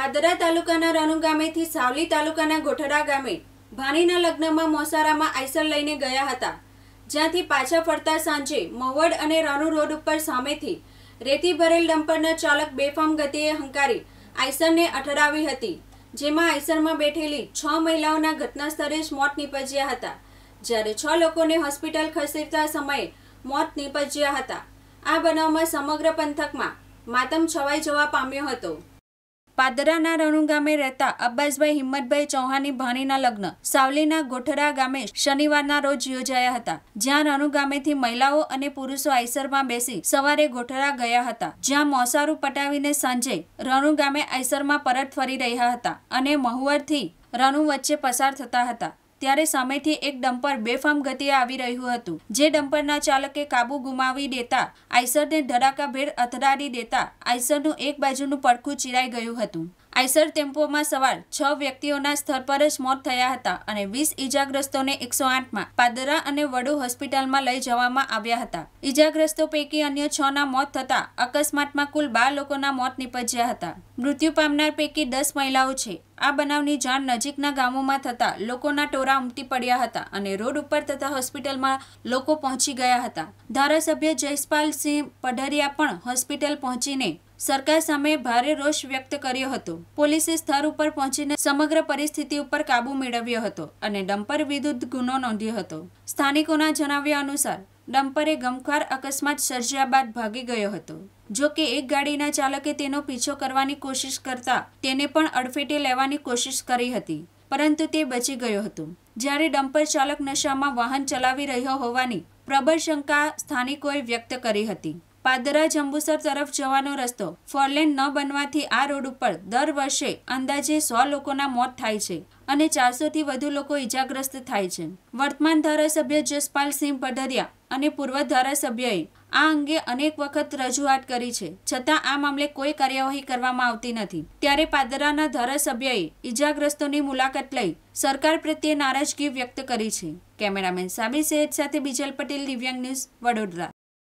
પાદરા તાલુકાના રણુ ગામેથી સાવલી તાલુકાના ગોઠડા ગામે ભાણીના લગ્નમાં મોસારામાં આઈસર લઈને ગયા હતા જ્યાંથી પાછા ફરતા સાંજે મવડ અને રણુ રોડ ઉપર સામેથી રેતી ભરેલ ડમ્પરના ચાલક બેફામ ગતિએ હંકારી આઈસરને અથડાવી હતી જેમાં આઈસરમાં બેઠેલી છ મહિલાઓના ઘટના સ્થળે જ મોત નીપજ્યા હતા જ્યારે છ લોકોને હોસ્પિટલ ખસેડતા સમયે મોત નીપજ્યા હતા આ બનાવમાં સમગ્ર પંથકમાં માતમ છવાઈ જવા પામ્યો હતો પાદરાના રણુ ગામે રહેતા અબ્બાસભાઈ હિંમતભાઈ ચૌહાણની ભાણીના લગ્ન સાવલીના ગોઠરા ગામે શનિવારના રોજ યોજાયા હતા જ્યાં રણુ ગામેથી મહિલાઓ અને પુરુષો આઈસરમાં બેસી સવારે ગોઠરા ગયા હતા જ્યાં મોસારું પટાવીને સાંજે રણુ ગામે આઈસરમાં પરત ફરી રહ્યા હતા અને મહુવરથી રણુ વચ્ચે પસાર થતા હતા ત્યારે સામેથી એક ડમ્પર બેફામ ગતિએ આવી રહ્યું હતું જે ડમ્પરના ચાલકે કાબુ ગુમાવી દેતા આઈસરને ધડાકાભેર અથડાડી દેતા આઈસરનું એક બાજુનું પડખું ચીરાઈ ગયું હતું આઈસર ટેમ્પોમાં સવાર છ વ્યક્તિઓના સ્થળ પર જ મોત થયા હતા અને વીસ ઇજાગ્રસ્તોને એકસો આઠમાં પાદરા અને વડુ હોસ્પિટલમાં લઈ જવામાં આવ્યા હતા ઇજાગ્રસ્તો પૈકી અન્ય છ ના મોત થતા અકસ્માતમાં કુલ બાર લોકોના મોત નીપજ્યા હતા મૃત્યુ પામનાર પૈકી દસ મહિલાઓ છે આ બનાવની જાણ નજીકના ગામોમાં થતા લોકોના ટોરા ઉમટી પડ્યા હતા અને રોડ ઉપર તથા હોસ્પિટલમાં લોકો પહોંચી ગયા હતા ધારાસભ્ય જયપાલસિંહ પઢરિયા પણ હોસ્પિટલ પહોંચીને સરકાર સામે ભારે રોષ વ્યક્ત કર્યો હતો પોલીસે સ્થળ ઉપર પહોંચીને સમગ્ર પરિસ્થિતિ ઉપર કાબૂ મેળવ્યો હતો અને ડમ્પર વિરુદ્ધ ગુનો નોંધ્યો હતો સ્થાનિકોના જણાવ્યા અનુસાર ડમ્પરે ગમખ્વાર અકસ્માત સર્જ્યા બાદ ભાગી ગયો હતો જો કે એક ગાડીના ચાલકે તેનો પીછો કરવાની કોશિશ કરતા તેને પણ અડફેટે લેવાની કોશિશ કરી હતી પરંતુ તે બચી ગયો હતો જ્યારે ડમ્પર ચાલક નશામાં વાહન ચલાવી રહ્યો હોવાની પ્રબળ શંકા સ્થાનિકોએ વ્યક્ત કરી હતી પાદરા જંબુસર તરફ જવાનો રસ્તો ફોરલેન ન બનવાથી આ રોડ ઉપર દર વર્ષે અંદાજે સો લોકોના મોત થાય છે અને ચારસોથી વધુ લોકો ઇજાગ્રસ્ત થાય છે વર્તમાન ધારાસભ્ય જસપાલસિંહ ભદરિયા અને પૂર્વ ધારાસભ્યએ આ અંગે અનેક વખત રજૂઆત કરી છે છતાં આ મામલે કોઈ કાર્યવાહી કરવામાં આવતી નથી ત્યારે પાદરાના ધારાસભ્યએ ઇજાગ્રસ્તોની મુલાકાત લઈ સરકાર પ્રત્યે નારાજગી વ્યક્ત કરી છે કેમેરામેન સાબી સેજ સાથે બીજલ પટેલ દિવ્યાંગ ન્યૂઝ વડોદરા